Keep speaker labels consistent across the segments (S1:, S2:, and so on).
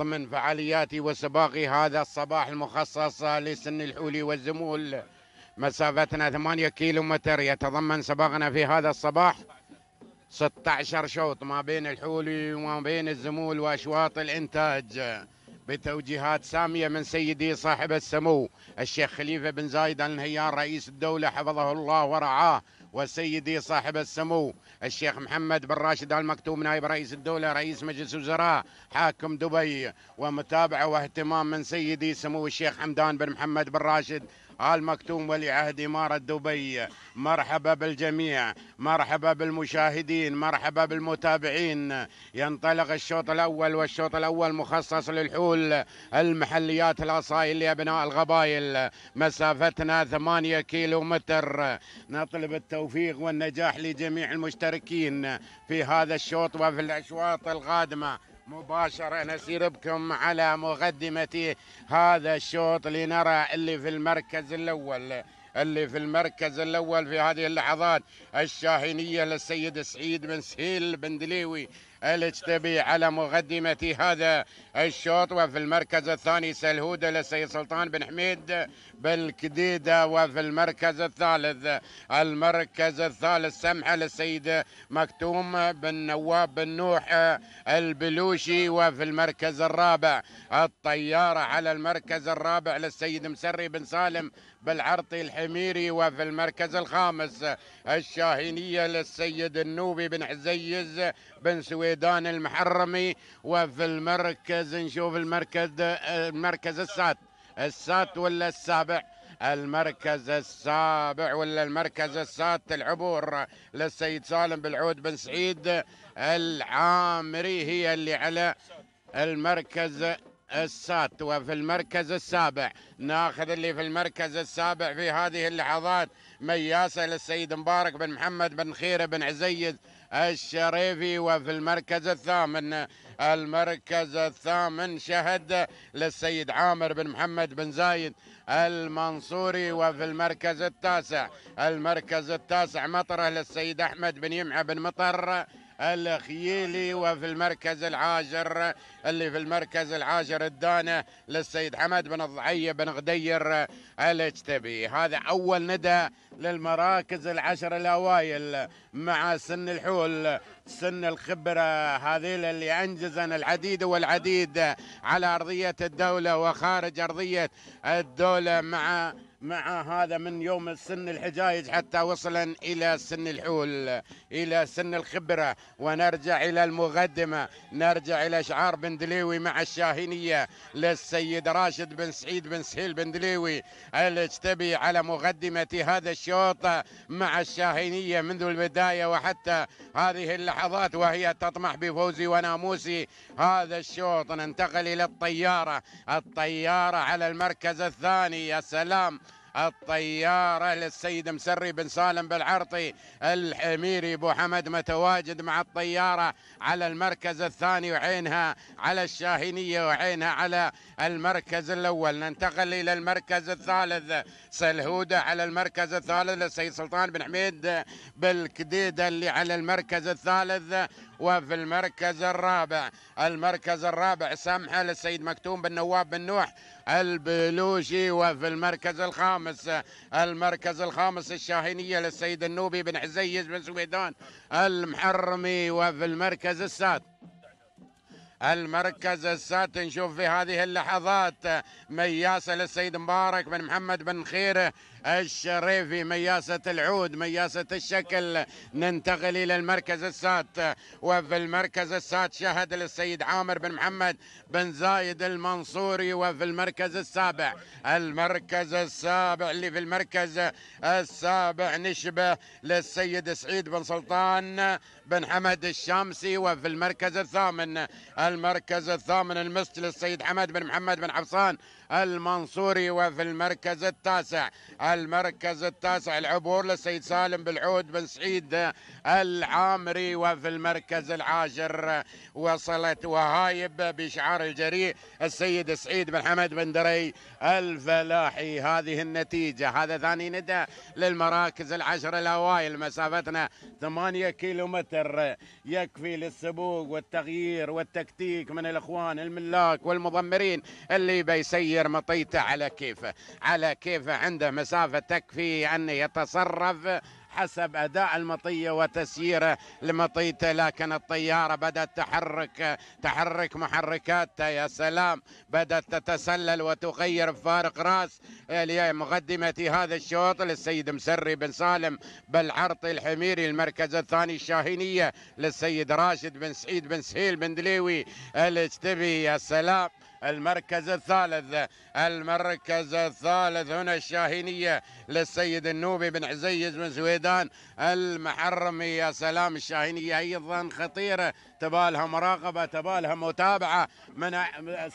S1: ضمن فعالياتي وسباقي هذا الصباح المخصص لسن الحولي والزمول مسافتنا 8 كيلو متر يتضمن سباقنا في هذا الصباح 16 شوط ما بين الحولي وما بين الزمول واشواط الانتاج بتوجيهات سامية من سيدي صاحب السمو الشيخ خليفة بن زايد آل نهيان رئيس الدولة حفظه الله ورعاه وسيدي صاحب السمو الشيخ محمد بن راشد آل مكتوم نائب رئيس الدولة رئيس مجلس وزراء حاكم دبي ومتابعة واهتمام من سيدي سمو الشيخ حمدان بن محمد بن راشد آل مكتوم ولي عهد إمارة دبي مرحبا بالجميع مرحبا بالمشاهدين مرحبا بالمتابعين ينطلق الشوط الأول والشوط الأول مخصص للحول المحليات الأصايل لأبناء القبائل مسافتنا ثمانية كيلو متر نطلب التوفيق والنجاح لجميع المشتركين في هذا الشوط وفي الأشواط القادمة مباشرة نسير بكم على مقدمة هذا الشوط لنرى اللي في المركز الأول اللي في المركز الأول في هذه اللحظات الشاهينية للسيد سعيد بن سهيل بن دليوي الاجتبي على مقدمة هذا الشوط وفي المركز الثاني سلهودة للسيد سلطان بن حميد بالكديدة وفي المركز الثالث المركز الثالث سمحة للسيد مكتوم بن نواب بن نوح البلوشي وفي المركز الرابع الطيارة على المركز الرابع للسيد مسري بن سالم بالعرطي الحميري وفي المركز الخامس الشاهينية للسيد النوبي بن عزيز بن سويدان المحرمي وفي المركز نشوف المركز المركز السات السات ولا السابع المركز السابع ولا المركز السات العبور للسيد سالم بالعود بن سعيد العامري هي اللي على المركز السات وفي المركز السابع ناخذ اللي في المركز السابع في هذه اللحظات مياسة للسيد مبارك بن محمد بن خير بن عزيز الشريفي وفي المركز الثامن المركز الثامن شهد للسيد عامر بن محمد بن زايد المنصوري وفي المركز التاسع المركز التاسع مطره للسيد احمد بن يمعه بن مطر الخيلي وفي المركز العاشر اللي في المركز العاشر الدانة للسيد حمد بن الضحية بن غدير الاجتبي هذا أول ندى للمراكز العشر الأوائل مع سن الحول سن الخبرة هذيل اللي أنجزن العديد والعديد على أرضية الدولة وخارج أرضية الدولة مع مع هذا من يوم سن الحجايج حتى وصلا إلى سن الحول إلى سن الخبرة ونرجع إلى المقدمة نرجع إلى شعار بن دليوي مع الشاهينية للسيد راشد بن سعيد بن سهيل بن دليوي الاجتبي على مقدمة هذا الشوط مع الشاهينية منذ البداية وحتى هذه اللحظات وهي تطمح بفوزي وناموسي هذا الشوط ننتقل إلى الطيارة الطيارة على المركز الثاني يا سلام الطيارة للسيد مسري بن سالم بالعرطي الحميري بو حمد متواجد مع الطيارة على المركز الثاني وعينها على الشاهينية وعينها على المركز الأول ننتقل إلى المركز الثالث سلهودة على المركز الثالث للسيد سلطان بن حميد بالكديدة اللي على المركز الثالث وفي المركز الرابع المركز الرابع سمحه للسيد مكتوم بن نواب بن نوح البلوشي وفي المركز الخامس المركز الخامس الشاهينية للسيد النوبي بن عزيز بن سويدان المحرمي وفي المركز السادس المركز السادس نشوف في هذه اللحظات مياسة للسيد مبارك بن محمد بن خيره الشريفي مياسة العود مياسة الشكل ننتقل إلى المركز السادس وفي المركز السادس شهد للسيد عامر بن محمد بن زايد المنصوري وفي المركز السابع المركز السابع اللي في المركز السابع نشبه للسيد سعيد بن سلطان بن حمد الشامسي وفي المركز الثامن المركز الثامن المسجد للسيد حمد بن محمد بن حفصان المنصوري وفي المركز التاسع المركز التاسع العبور للسيد سالم بالعود بن سعيد العامري وفي المركز العاشر وصلت وهايب بشعار الجريء السيد سعيد بن حمد بن دري الفلاحي هذه النتيجة هذا ثاني ندى للمراكز العشر الأوائل مسافتنا 8 كيلومتر يكفي للسبوق والتغيير والتكتيك من الإخوان الملاك والمضمرين اللي بيسير الأخير مطيته على كيفه على كيفه عنده مسافة تكفي أن يتصرف حسب اداء المطيه وتسييره لمطيته لكن الطياره بدات تحرك تحرك محركاتها يا سلام بدات تتسلل وتغير بفارق راس لمقدمه هذا الشوط للسيد مسري بن سالم بالعرطي الحميري المركز الثاني الشاهينيه للسيد راشد بن سعيد بن سهيل بن دليوي الاجتبي يا سلام المركز الثالث المركز الثالث هنا الشاهينية للسيد النوبي بن عزيز بن سويدان المحرمي يا سلام الشاهينية أيضا خطيرة تبالها مراقبة تبالها متابعة من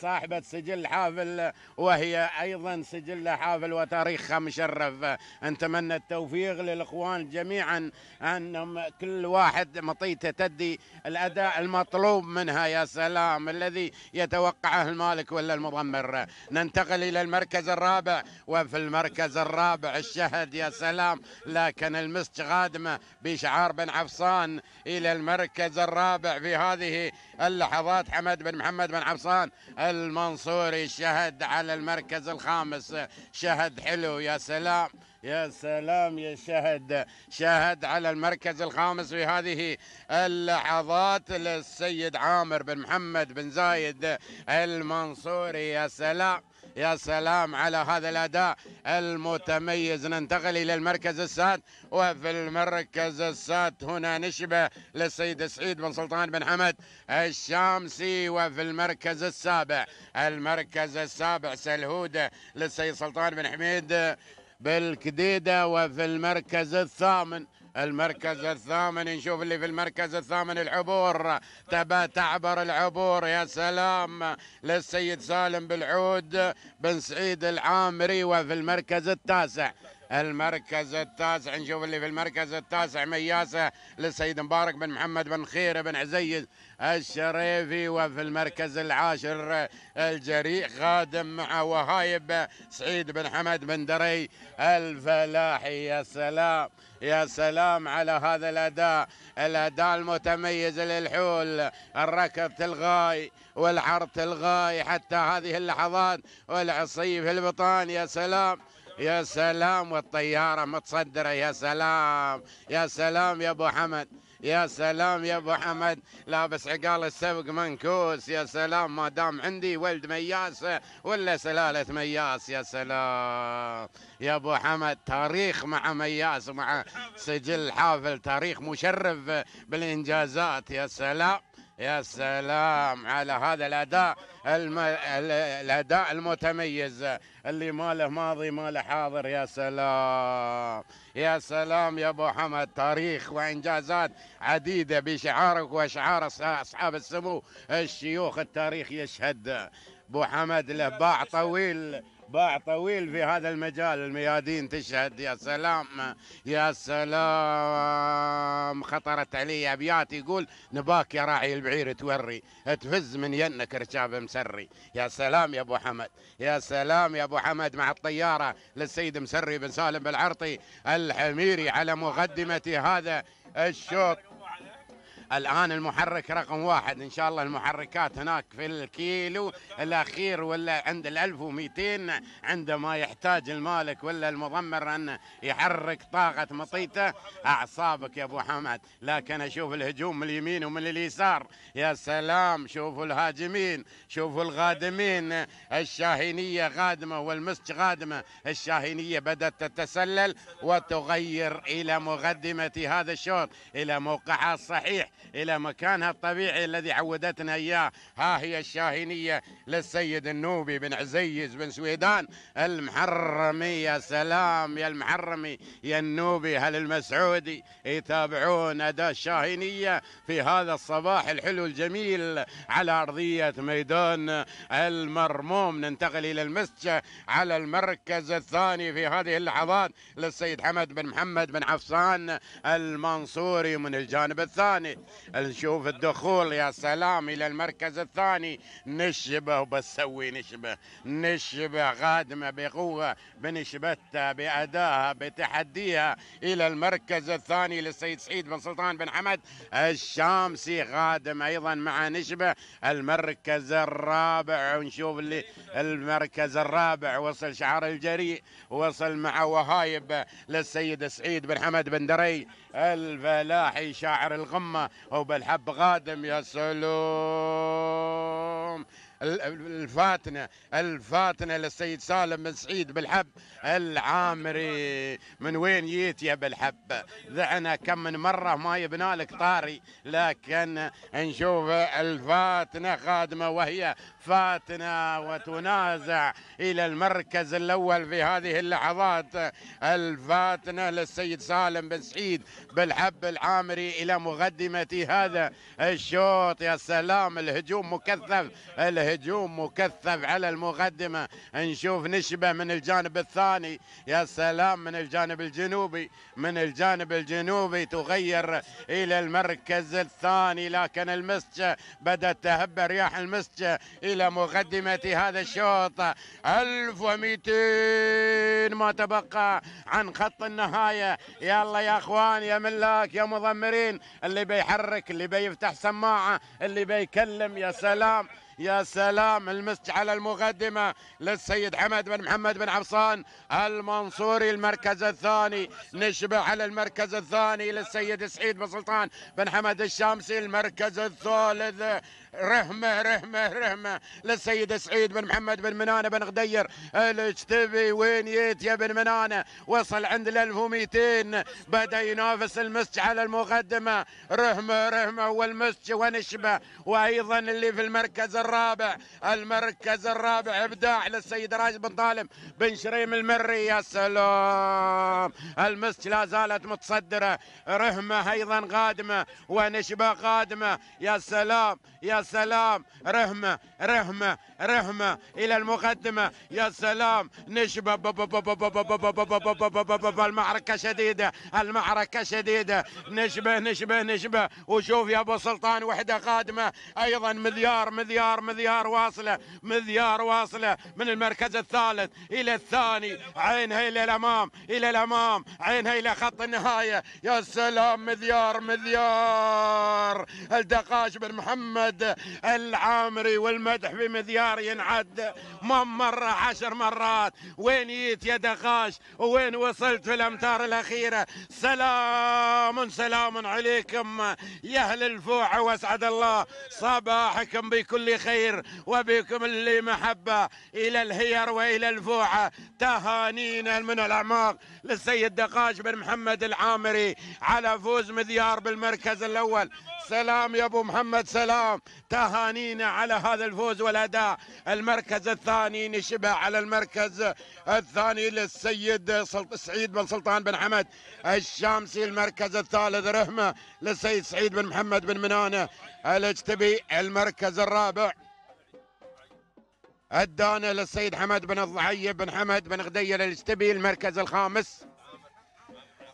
S1: صاحبة سجل حافل وهي أيضا سجل حافل وتاريخها مشرف نتمنى التوفيق للإخوان جميعا أنهم كل واحد مطيته تدي الأداء المطلوب منها يا سلام الذي يتوقعه المال الزمالك ولا المضمر ننتقل إلى المركز الرابع وفي المركز الرابع الشهد يا سلام لكن المسج غادمة بشعار بن عفصان إلى المركز الرابع في هذه اللحظات حمد بن محمد بن عفصان المنصوري الشهد على المركز الخامس شهد حلو يا سلام يا سلام يا شهد شهد على المركز الخامس في هذه اللحظات للسيد عامر بن محمد بن زايد المنصوري يا سلام يا سلام على هذا الاداء المتميز ننتقل الى المركز السادس وفي المركز السادس هنا نشبه للسيد سعيد بن سلطان بن حمد الشامسي وفي المركز السابع المركز السابع سلهوده للسيد سلطان بن حميد بالكديدة وفي المركز الثامن المركز الثامن نشوف اللي في المركز الثامن العبور تبى تعبر العبور يا سلام للسيد سالم بالعود بن سعيد العامري وفي المركز التاسع المركز التاسع نشوف اللي في المركز التاسع مياسة للسيد مبارك بن محمد بن خير بن عزيز الشريفي وفي المركز العاشر الجريء خادم مع وهايب سعيد بن حمد بن دري الفلاحي يا سلام يا سلام على هذا الاداء الاداء المتميز للحول الركض تلغاي والعرض تلغاي حتى هذه اللحظات والعصي في البطان يا سلام يا سلام والطيارة متصدرة يا سلام يا سلام يا أبو حمد يا سلام يا ابو حمد لابس عقال السبق منكوس يا سلام ما دام عندي ولد مياس ولا سلاله مياس يا سلام يا ابو حمد تاريخ مع مياس مع سجل حافل تاريخ مشرف بالانجازات يا سلام يا سلام على هذا الاداء الم... الاداء المتميز اللي ما له ماضي ماله حاضر يا سلام يا سلام يا ابو حمد تاريخ وانجازات عديده بشعارك واشعار اصحاب السمو الشيوخ التاريخ يشهد ابو حمد له باع طويل باع طويل في هذا المجال الميادين تشهد يا سلام يا سلام خطرت علي ابيات يقول نباك يا راعي البعير توري تفز من ينك ركاب مسري يا سلام يا ابو حمد يا سلام يا ابو حمد مع الطياره للسيد مسري بن سالم بالعرطي الحميري على مقدمه هذا الشوط الآن المحرك رقم واحد إن شاء الله المحركات هناك في الكيلو الأخير ولا عند ال 1200 عندما يحتاج المالك ولا المضمر أن يحرك طاقة مطيته أعصابك يا أبو حمد لكن أشوف الهجوم من اليمين ومن اليسار يا سلام شوفوا الهاجمين شوفوا الغادمين الشاهينية غادمة والمسج غادمة الشاهينية بدأت تتسلل وتغير إلى مقدمة هذا الشوط إلى موقعها الصحيح إلى مكانها الطبيعي الذي عودتنا إياه ها هي الشاهينية للسيد النوبي بن عزيز بن سويدان المحرمي يا سلام يا المحرمي يا النوبي هل المسعودي يتابعون أداء الشاهينية في هذا الصباح الحلو الجميل على أرضية ميدان المرموم ننتقل إلى المسجة على المركز الثاني في هذه اللحظات للسيد حمد بن محمد بن عفصان المنصوري من الجانب الثاني نشوف الدخول يا سلام الى المركز الثاني نشبه وبسوي نشبه نشبه قادمه بقوه بنشبتها بادائها بتحديها الى المركز الثاني للسيد سعيد بن سلطان بن حمد الشامسي قادم ايضا مع نشبه المركز الرابع ونشوف اللي المركز الرابع وصل شعار الجريء وصل مع وهايب للسيد سعيد بن حمد بن دري الفلاحي شاعر الغمه وبالحب غادم يا سلوم الفاتنة الفاتنة للسيد سالم بن سعيد بالحب العامري من وين جيت يا بالحب ذعنا كم من مرة ما يبنالك لك طاري لكن نشوف الفاتنة خادمة وهي فاتنا وتنازع إلى المركز الأول في هذه اللحظات الفاتنة للسيد سالم بن سعيد بالحب العامري إلى مقدمة هذا الشوط يا سلام الهجوم مكثف الهجوم مكثف على المقدمة نشوف نشبه من الجانب الثاني يا سلام من الجانب الجنوبي من الجانب الجنوبي تغير إلى المركز الثاني لكن المسجة بدأت تهب رياح المسجة إلى مقدمة هذا الشوط 1200 ما تبقى عن خط النهاية يلا يا أخوان يا ملاك يا مضمرين اللي بيحرك اللي بيفتح سماعة اللي بيكلم يا سلام يا سلام المسج على المقدمة للسيد حمد بن محمد بن عبصان المنصوري المركز الثاني نشبه على المركز الثاني للسيد سعيد بن سلطان بن حمد الشامسي المركز الثالث رحمه رحمه رحمه للسيد سعيد بن محمد بن منانه بن غدير الاجتبي وين جيت يا بن منانه وصل عند الألف وميتين بدا ينافس المسج على المقدمه رحمه رحمه والمسج ونشبه وايضا اللي في المركز الرابع المركز الرابع ابداع للسيد راج بن طالب بن شريم المري يا سلام المسج لا زالت متصدره رحمه ايضا قادمه ونشبه قادمه يا سلام يا سلام رهمة رهمة رهمة إلى المقدمة يا سلام نشبة المعركة شديدة المعركة شديدة نشبة نشبة نشبة وشوف يا أبو سلطان وحدة قادمة أيضا مذيار مذيار مذيار واصلة مذيار واصلة من المركز الثالث إلى الثاني عينها إلى الأمام إلى الأمام عينها إلى خط النهاية يا سلام مذيار مذيار الدقاش بن محمد العامري والمدح بمذيار ينعد مم مرة عشر مرات وين جيت يا دخاش وين وصلت في الأمتار الأخيرة سلام سلام عليكم يا أهل الفوع وأسعد الله صباحكم بكل خير وبكم اللي محبة إلى الهير وإلى الفوعة تهانينا من الأعماق للسيد دقاش بن محمد العامري على فوز مذيار بالمركز الأول سلام يا أبو محمد سلام تهانينا على هذا الفوز والاداء المركز الثاني نشبه على المركز الثاني للسيد سعيد بن سلطان بن حمد الشامسي المركز الثالث رهمه للسيد سعيد بن محمد بن منانه الاجتبي المركز الرابع الدانه للسيد حمد بن الضحيه بن حمد بن غديه الاجتبي المركز الخامس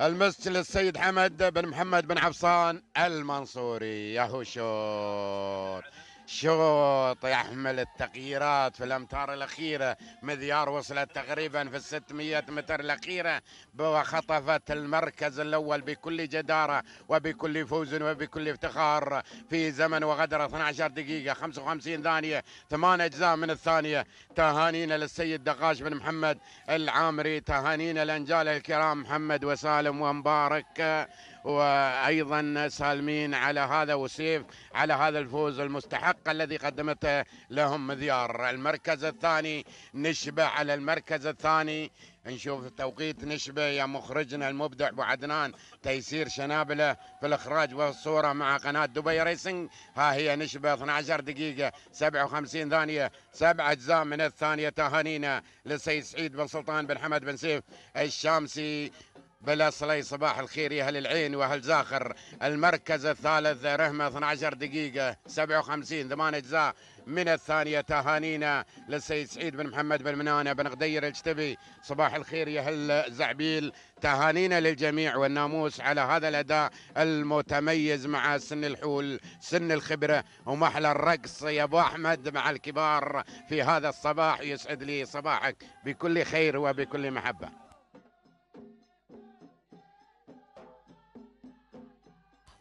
S1: المسجد للسيد حمد بن محمد بن عفصان المنصوري يا هوشور شوط يحمل التغييرات في الامتار الاخيره مذيار وصلت تقريبا في 600 متر الاخيره وخطفت المركز الاول بكل جداره وبكل فوز وبكل افتخار في زمن وغدر 12 دقيقه 55 ثانيه ثمان اجزاء من الثانيه تهانينا للسيد دقاش بن محمد العامري تهانينا لانجاله الكرام محمد وسالم ومبارك وايضا سالمين على هذا وسيف على هذا الفوز المستحق الذي قدمته لهم مذيار المركز الثاني نشبه على المركز الثاني نشوف توقيت نشبه يا مخرجنا المبدع ابو عدنان تيسير شنابله في الاخراج والصوره مع قناه دبي ريسنج ها هي نشبه 12 دقيقه 57 ثانيه سبع اجزاء من الثانيه تهانينا للسيد سعيد بن سلطان بن حمد بن سيف الشامسي بلا صلي صباح الخير يا اهل العين واهل زاخر المركز الثالث رهمه 12 دقيقه 57 ثمان اجزاء من الثانيه تهانينا للسيد سعيد بن محمد بن منانه بن غدير الجتبي صباح الخير يا اهل زعبيل تهانينا للجميع والناموس على هذا الاداء المتميز مع سن الحول سن الخبره ومحلى الرقص يا ابو احمد مع الكبار في هذا الصباح يسعد لي صباحك بكل خير وبكل محبه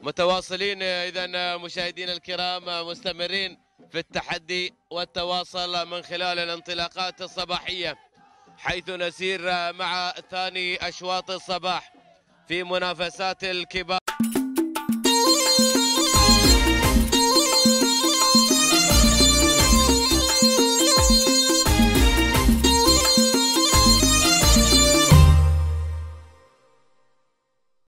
S1: متواصلين اذا مشاهدينا الكرام مستمرين في التحدي والتواصل من خلال الانطلاقات الصباحيه حيث نسير مع ثاني اشواط الصباح في منافسات الكبار